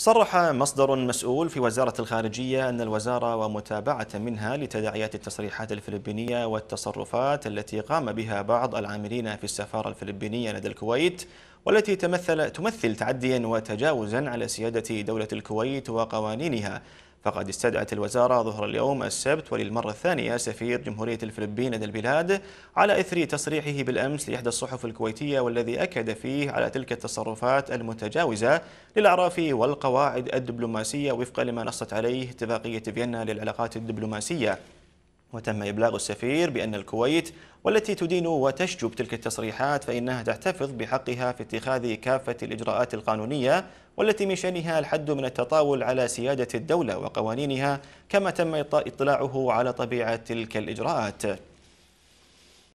صرح مصدر مسؤول في وزارة الخارجية أن الوزارة ومتابعة منها لتداعيات التصريحات الفلبينية والتصرفات التي قام بها بعض العاملين في السفارة الفلبينية لدى الكويت والتي تمثل تمثل تعديا وتجاوزا على سيادة دولة الكويت وقوانينها فقد استدعت الوزارة ظهر اليوم السبت وللمرة الثانية سفير جمهورية الفلبين لدى البلاد على إثر تصريحه بالأمس لإحدى الصحف الكويتية والذي أكد فيه على تلك التصرفات المتجاوزة للأعراف والقواعد الدبلوماسية وفقا لما نصت عليه اتفاقية فيينا للعلاقات الدبلوماسية وتم إبلاغ السفير بأن الكويت والتي تدين وتشجب تلك التصريحات فإنها تحتفظ بحقها في اتخاذ كافة الإجراءات القانونية والتي من شأنها الحد من التطاول على سيادة الدولة وقوانينها كما تم اطلاعه على طبيعة تلك الإجراءات